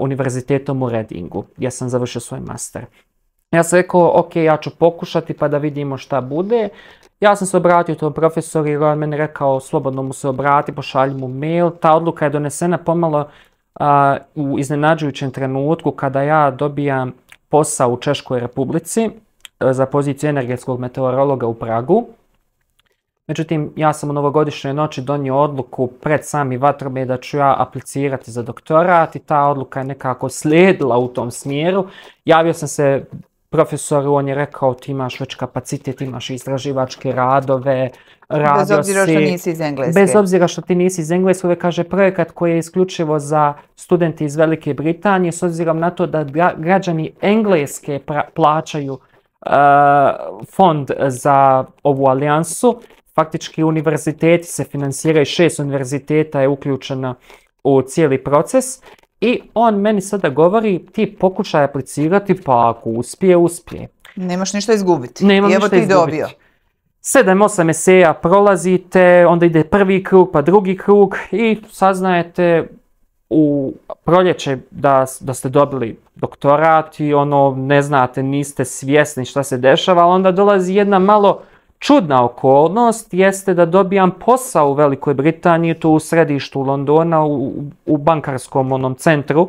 Univerzitetom u Redingu gdje sam završio svoj master. Ja sam rekao, ok, ja ću pokušati pa da vidimo šta bude. Ja sam se obratio tom profesoru i on meni rekao, slobodno mu se obrati, pošalji mu mail. Ta odluka je donesena pomalo u iznenađujućem trenutku kada ja dobijam posao u Češkoj republici e, za poziciju energetskog meteorologa u Pragu. Međutim, ja sam u novogodišnjoj noći donio odluku pred sami vatrome da ću ja aplicirati za doktorat i ta odluka je nekako slijedila u tom smjeru. Javio sam se profesoru, on je rekao ti imaš već kapacitet, imaš istraživačke radove, Bez obzira što nisi iz Engleske. Bez obzira što ti nisi iz Engleske, uvek kaže projekat koji je isključivo za studenti iz Velike Britanije, s obzirom na to da građani Engleske plaćaju uh, fond za ovu alijansu, faktički univerziteti se financiraju, šest univerziteta je uključena u cijeli proces i on meni sada govori, ti pokušaj aplicirati, pa ako uspije, uspije. Nemaš ništa izgubiti. Nemam evo ti dobio. Sedam, osam eseja prolazite, onda ide prvi krug, pa drugi krug i saznajete u proljeće da, da ste dobili doktorat i ono, ne znate, niste svjesni šta se dešava, ali onda dolazi jedna malo Čudna okolnost jeste da dobijam posao u Velikoj Britaniji, tu u središtu Londona, u, u bankarskom onom centru,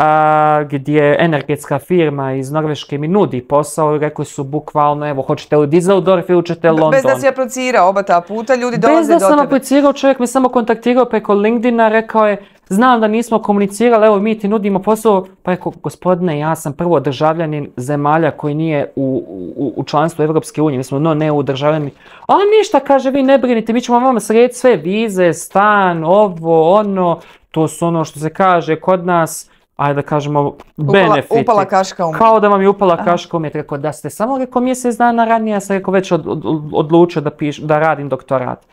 a, gdje energetska firma iz Norveške mi nudi posao i rekli su bukvalno evo hoćete li Dizeldorf ili ćete London. Bez da si aplicirao oba ta puta, ljudi dolaze do tebe. Bez da sam aplicirao, čovjek me samo kontaktirao preko LinkedIna, rekao je znam da nismo komunicirali, evo mi ti nudimo posao, pa rekao gospodine ja sam prvo državljanin zemalja koji nije u, u članstvu Evropske unije, mi smo no ne u državljanin. A ništa kaže vi ne brinite, mi ćemo vam srediti sve vize, stan, ovo, ono, to su ono što se kaže kod nas ajde da kažemo, benefiti. Upala, kaška Kao da vam je upala kaška Rekao da ste samo rekao mjesec dana ranije, ja sam rekao već odlučio da, da radim doktorat.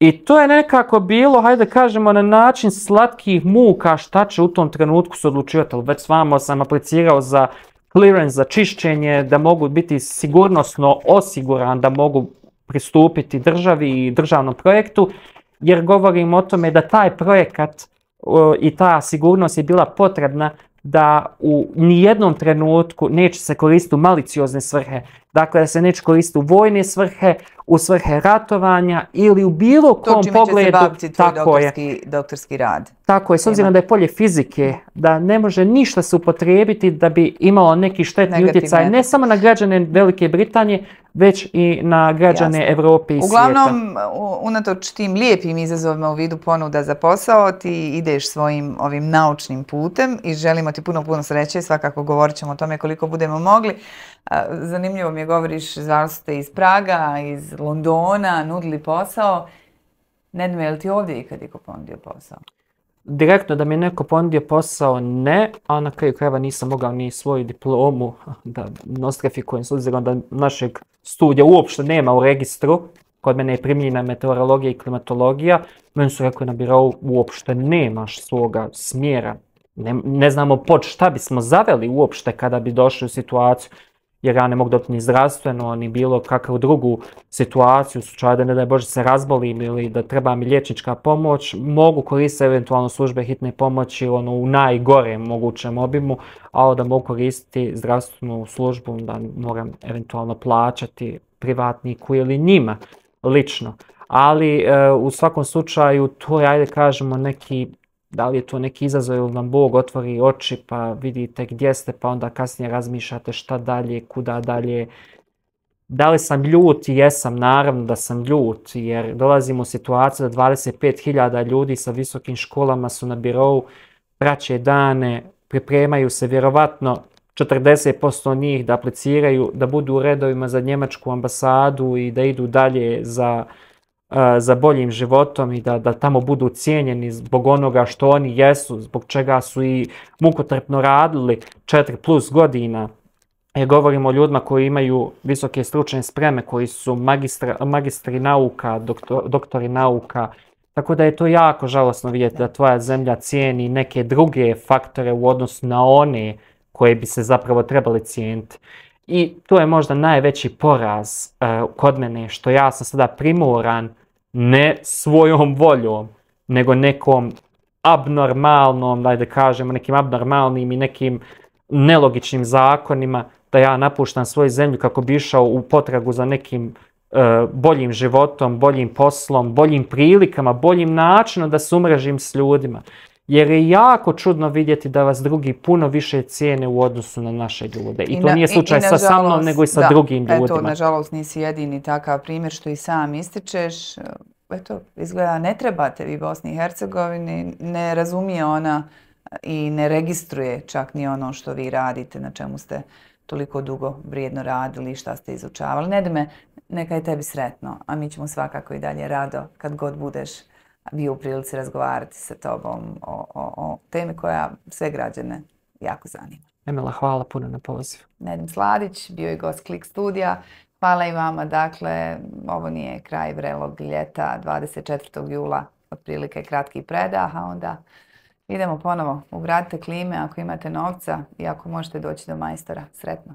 I to je nekako bilo, hajde kažemo, na način slatkih muka šta će u tom trenutku se odlučivati. Već s vama sam aplicirao za clearance, za čišćenje, da mogu biti sigurnosno osiguran, da mogu pristupiti državi i državnom projektu, jer govorim o tome da taj projekat i ta sigurnost je bila potrebna da u nijednom trenutku neće se koristiti u maliciozne svrhe, Dakle, da se neće koristiti u vojne svrhe, u svrhe ratovanja ili u bilo kom to pogledu. Će se tako doktorski, doktorski rad. Tako je, s obzirom da je polje fizike, da ne može ništa se upotrijebiti da bi imalo neki štetni utjecaj, ne samo na građane Velike Britanije, već i na građane Europe i Uglavnom, svijeta. Uglavnom, unatoč tim lijepim izazovima u vidu ponuda za posao, ti ideš svojim ovim naučnim putem i želimo ti puno, puno sreće. Svakako govorit ćemo o tome koliko budemo mogli. Zanimljivo mi je govoriš, zašto ste iz Praga, iz Londona, nudili posao. Nedme, je li ti ovdje ikad iko ponudio posao? Direktno da mi je neko ponudio posao ne, a na kraju krajeva nisam mogao ni svoju diplomu da nostrifikujem s obzirom da našeg studija uopšte nema u registru. Kod mene je primljena meteorologija i klimatologija. Meni su rekli na birovu uopšte nemaš svoga smjera ne, znamo pod šta bismo zaveli uopšte kada bi došli u situaciju jer ja ne mogu dobiti ni zdravstveno, ni bilo kakvu drugu situaciju, u slučaju da ne daj Bože se razbolim ili da treba mi liječnička pomoć, mogu koristiti eventualno službe hitne pomoći ono, u najgore mogućem obimu, a da mogu koristiti zdravstvenu službu da moram eventualno plaćati privatniku ili njima lično. Ali e, u svakom slučaju to je, ajde kažemo, neki da li je to neki izazov ili vam Bog otvori oči pa vidite gdje ste pa onda kasnije razmišljate šta dalje, kuda dalje. Da li sam ljut? Jesam, naravno da sam ljut jer dolazim u situaciju da 25.000 ljudi sa visokim školama su na birovu, praće dane, pripremaju se vjerovatno 40% njih da apliciraju, da budu u redovima za njemačku ambasadu i da idu dalje za za boljim životom i da, da tamo budu cijenjeni zbog onoga što oni jesu, zbog čega su i mukotrpno radili 4 plus godina. Jer govorimo o ljudima koji imaju visoke stručne spreme, koji su magistra, magistri nauka, doktor, doktori nauka. Tako da je to jako žalosno vidjeti da tvoja zemlja cijeni neke druge faktore u odnosu na one koje bi se zapravo trebali cijeniti. I to je možda najveći poraz e, kod mene što ja sam sada primoran ne svojom voljom, nego nekom abnormalnom, da kažemo, nekim abnormalnim i nekim nelogičnim zakonima da ja napuštam svoju zemlju kako bi išao u potragu za nekim e, boljim životom, boljim poslom, boljim prilikama, boljim načinom da se umrežim s ljudima jer je jako čudno vidjeti da vas drugi puno više cijene u odnosu na naše ljude. I, to nije slučaj sa samom, nego i sa drugim ljudima. Eto, nažalost nisi jedini takav primjer što i sam ističeš. Eto, izgleda ne trebate vi Bosni i Hercegovini, ne razumije ona i ne registruje čak ni ono što vi radite, na čemu ste toliko dugo vrijedno radili i šta ste izučavali. me, neka je tebi sretno, a mi ćemo svakako i dalje rado kad god budeš bio u prilici razgovarati sa tobom o, o, o temi koja sve građane jako zanima. Emela, hvala puno na pozivu. Nedim Sladić, bio je gost Klik studija. Hvala i vama. Dakle, ovo nije kraj vrelog ljeta, 24. jula otprilike kratki predah, a onda idemo ponovo. Ugradite klime ako imate novca i ako možete doći do majstora. Sretno!